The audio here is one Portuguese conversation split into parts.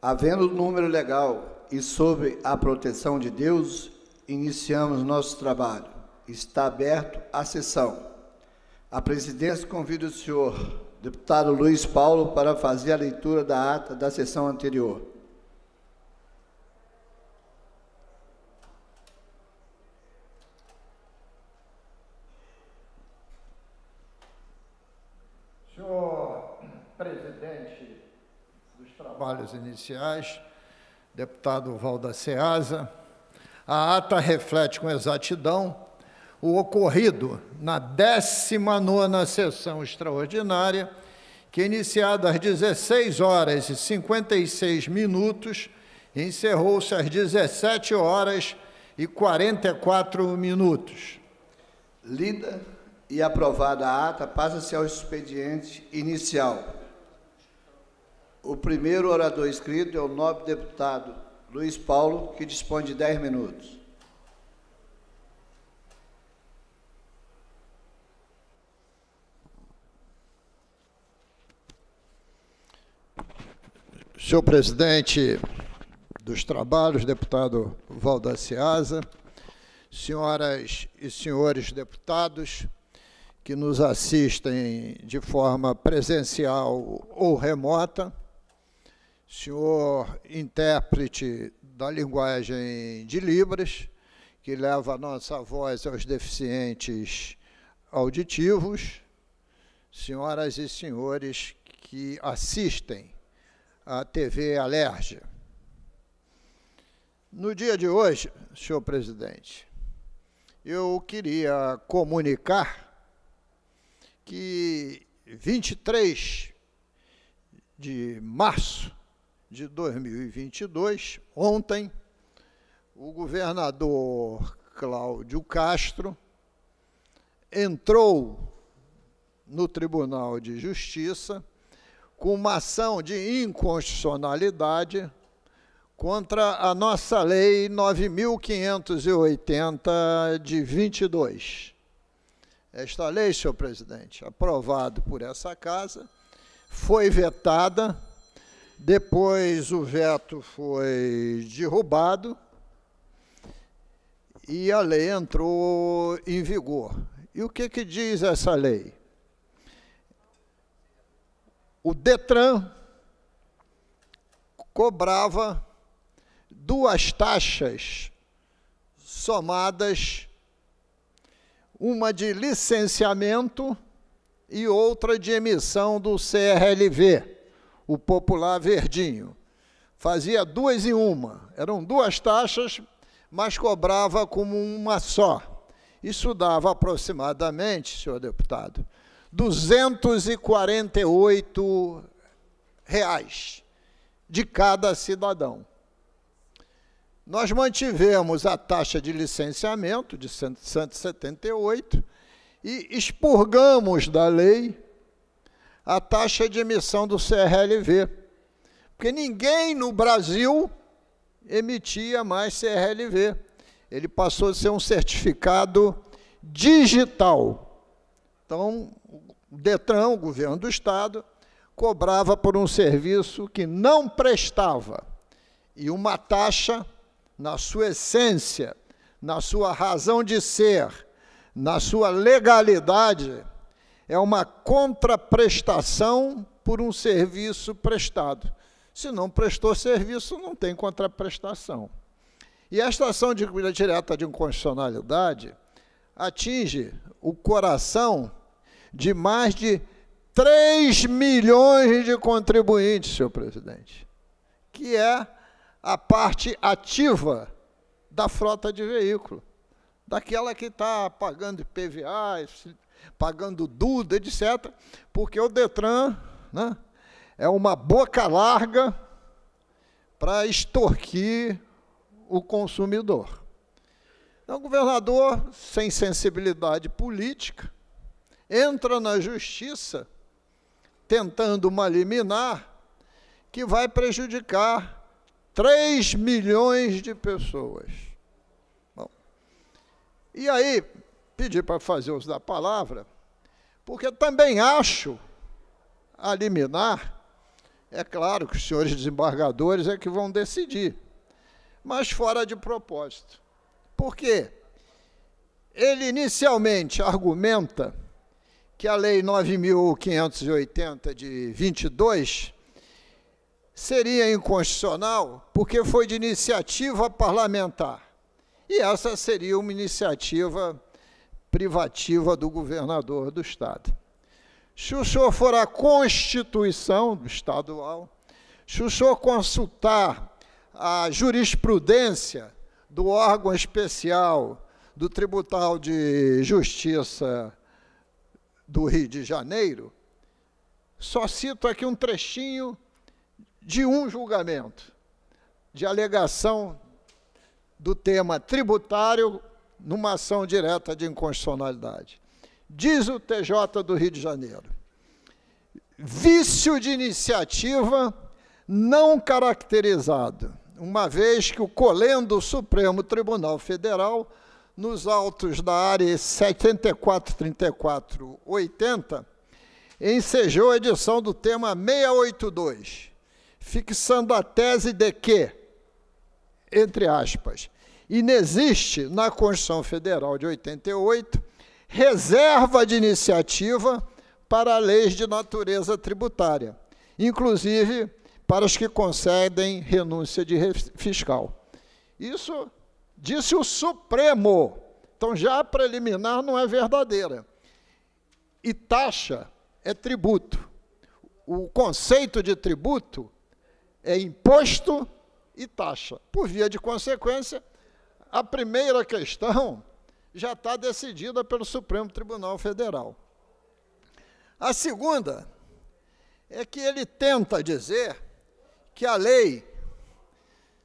Havendo o número legal e sob a proteção de Deus, iniciamos nosso trabalho. Está aberto a sessão. A presidência convida o senhor deputado Luiz Paulo para fazer a leitura da ata da sessão anterior. Senhor presidente dos trabalhos iniciais, deputado Valda Ceasa, a ata reflete com exatidão o ocorrido na 19ª sessão extraordinária, que iniciada às 16 horas e 56 minutos, encerrou-se às 17 horas e 44 minutos. Lida e aprovada a ata, passa-se ao expediente inicial. O primeiro orador inscrito é o nobre deputado Luiz Paulo, que dispõe de 10 minutos. Senhor presidente dos trabalhos, deputado Valdaciasa, senhoras e senhores deputados que nos assistem de forma presencial ou remota, senhor intérprete da linguagem de Libras, que leva a nossa voz aos deficientes auditivos, senhoras e senhores que assistem à TV Alérgia. No dia de hoje, senhor presidente, eu queria comunicar que 23 de março de 2022, ontem, o governador Cláudio Castro entrou no Tribunal de Justiça com uma ação de inconstitucionalidade contra a nossa lei 9580 de 22. Esta lei, senhor presidente, aprovado por essa casa, foi vetada depois o veto foi derrubado e a lei entrou em vigor. E o que, que diz essa lei? O Detran cobrava duas taxas somadas, uma de licenciamento e outra de emissão do CRLV o popular verdinho. Fazia duas em uma, eram duas taxas, mas cobrava como uma só. Isso dava aproximadamente, senhor deputado, 248 reais de cada cidadão. Nós mantivemos a taxa de licenciamento de 178 e expurgamos da lei a taxa de emissão do CRLV. Porque ninguém no Brasil emitia mais CRLV. Ele passou a ser um certificado digital. Então, o Detran, o governo do Estado, cobrava por um serviço que não prestava e uma taxa na sua essência, na sua razão de ser, na sua legalidade, é uma contraprestação por um serviço prestado. Se não prestou serviço, não tem contraprestação. E esta ação de direta de inconstitucionalidade atinge o coração de mais de 3 milhões de contribuintes, senhor presidente, que é a parte ativa da frota de veículo, daquela que está pagando IPVA, pagando Duda, etc., porque o Detran né, é uma boca larga para extorquir o consumidor. Então, é o governador, sem sensibilidade política, entra na justiça tentando uma liminar que vai prejudicar 3 milhões de pessoas. Bom, e aí, pedir para fazer uso da palavra, porque também acho a liminar. É claro que os senhores desembargadores é que vão decidir, mas fora de propósito. Por quê? Ele inicialmente argumenta que a Lei 9.580 de 22 seria inconstitucional porque foi de iniciativa parlamentar. E essa seria uma iniciativa privativa do governador do Estado. Se o senhor for à Constituição estadual, se o senhor consultar a jurisprudência do órgão especial do Tribunal de Justiça do Rio de Janeiro, só cito aqui um trechinho de um julgamento de alegação do tema tributário numa ação direta de inconstitucionalidade. Diz o TJ do Rio de Janeiro: vício de iniciativa não caracterizado, uma vez que o colendo Supremo Tribunal Federal, nos autos da área 743480, ensejou a edição do tema 682, fixando a tese de que, entre aspas, inexiste na Constituição Federal de 88 reserva de iniciativa para leis de natureza tributária, inclusive para as que concedem renúncia de fiscal. Isso disse o Supremo. Então, já a preliminar não é verdadeira. E taxa é tributo. O conceito de tributo é imposto e taxa. Por via de consequência, a primeira questão já está decidida pelo Supremo Tribunal Federal. A segunda é que ele tenta dizer que a lei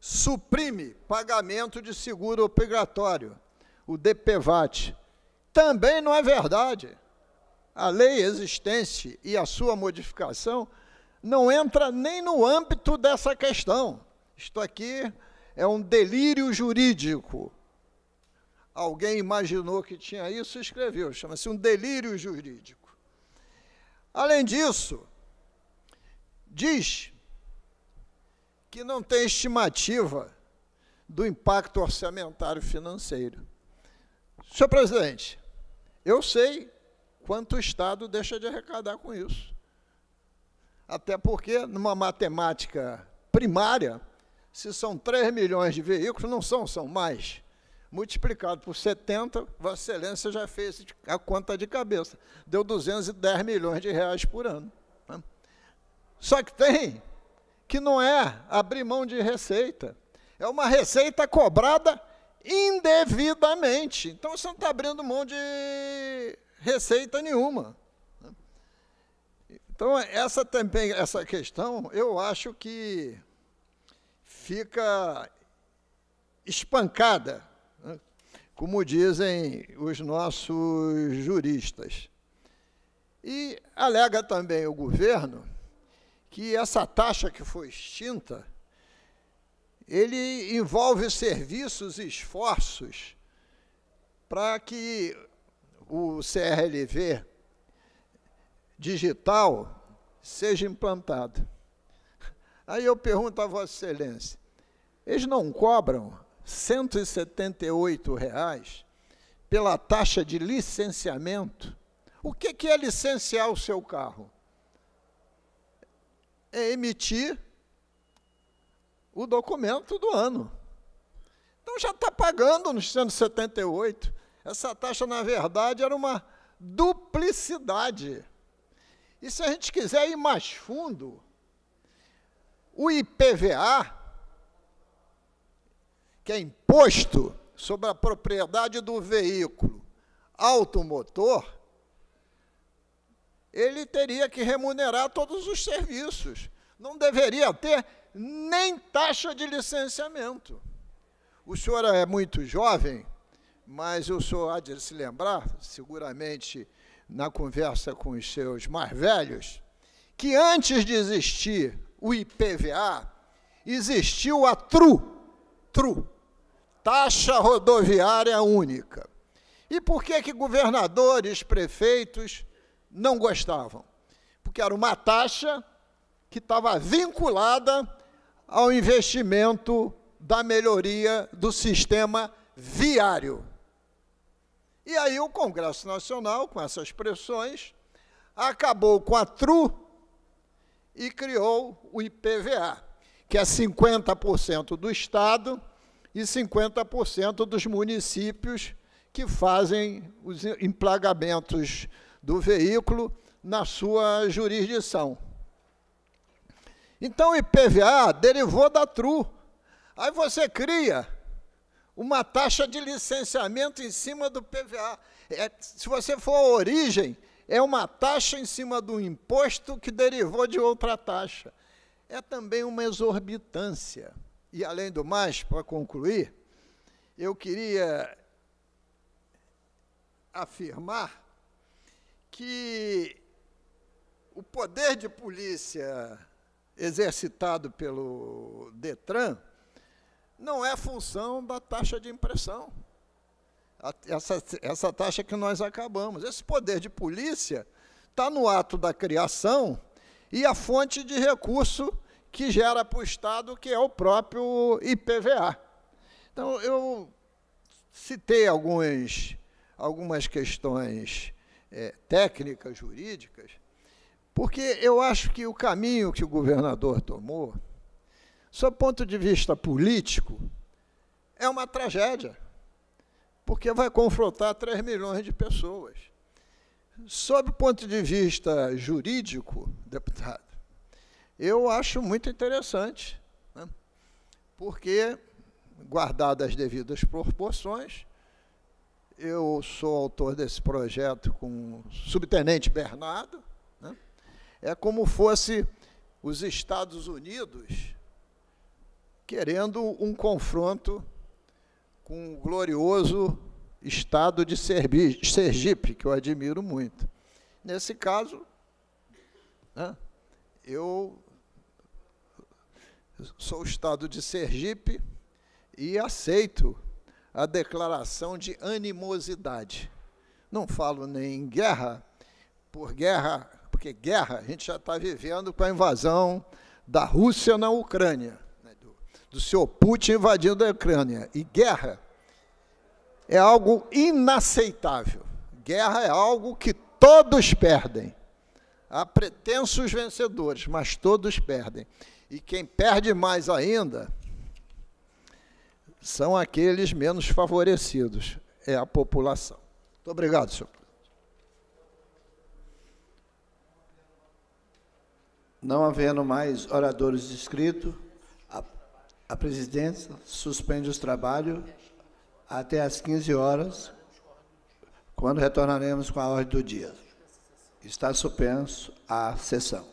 suprime pagamento de seguro obrigatório, o DPVAT. Também não é verdade. A lei existente e a sua modificação não entra nem no âmbito dessa questão. Estou aqui é um delírio jurídico. Alguém imaginou que tinha isso e escreveu, chama-se um delírio jurídico. Além disso, diz que não tem estimativa do impacto orçamentário financeiro. Senhor presidente, eu sei quanto o Estado deixa de arrecadar com isso. Até porque, numa matemática primária, se são 3 milhões de veículos, não são, são mais. Multiplicado por 70, Vossa Excelência já fez a conta de cabeça. Deu 210 milhões de reais por ano. Né? Só que tem que não é abrir mão de receita. É uma receita cobrada indevidamente. Então você não está abrindo mão de receita nenhuma. Né? Então, essa também, essa questão, eu acho que fica espancada, né? como dizem os nossos juristas. E alega também o governo que essa taxa que foi extinta, ele envolve serviços e esforços para que o CRLV digital seja implantado. Aí eu pergunto a Vossa Excelência: eles não cobram R$ 178,00 pela taxa de licenciamento. O que, que é licenciar o seu carro? É emitir o documento do ano. Então já está pagando nos 178. Essa taxa, na verdade, era uma duplicidade. E se a gente quiser ir mais fundo, o IPVA, que é imposto sobre a propriedade do veículo automotor, ele teria que remunerar todos os serviços. Não deveria ter nem taxa de licenciamento. O senhor é muito jovem, mas o senhor há de se lembrar, seguramente na conversa com os seus mais velhos, que antes de existir o IPVA, existiu a TRU, TRU, taxa rodoviária única. E por que que governadores, prefeitos não gostavam? Porque era uma taxa que estava vinculada ao investimento da melhoria do sistema viário. E aí o Congresso Nacional, com essas pressões, acabou com a TRU e criou o IPVA, que é 50% do Estado e 50% dos municípios que fazem os emplagamentos do veículo na sua jurisdição. Então o IPVA derivou da TRU. Aí você cria uma taxa de licenciamento em cima do PVA. É, se você for a origem, é uma taxa em cima do imposto que derivou de outra taxa. É também uma exorbitância. E, além do mais, para concluir, eu queria afirmar que o poder de polícia exercitado pelo Detran não é função da taxa de impressão. Essa, essa taxa que nós acabamos. Esse poder de polícia está no ato da criação e a fonte de recurso que gera para o Estado, que é o próprio IPVA. Então, eu citei alguns, algumas questões é, técnicas, jurídicas, porque eu acho que o caminho que o governador tomou, sob ponto de vista político, é uma tragédia, porque vai confrontar 3 milhões de pessoas. Sob o ponto de vista jurídico, deputado, eu acho muito interessante, né? porque, guardadas as devidas proporções, eu sou autor desse projeto com o subtenente Bernardo, né? é como fosse os Estados Unidos querendo um confronto com o glorioso estado de Sergipe, que eu admiro muito. Nesse caso, né? eu sou o Estado de Sergipe e aceito a declaração de animosidade. Não falo nem em guerra, por guerra, porque guerra a gente já está vivendo com a invasão da Rússia na Ucrânia, né, do, do seu Putin invadindo a Ucrânia. E guerra é algo inaceitável. Guerra é algo que todos perdem. Há pretensos vencedores, mas todos perdem. E quem perde mais ainda são aqueles menos favorecidos, é a população. Muito obrigado, senhor. Não havendo mais oradores inscritos, a, a presidência suspende os trabalhos até às 15 horas, quando retornaremos com a ordem do dia. Está suspenso a sessão.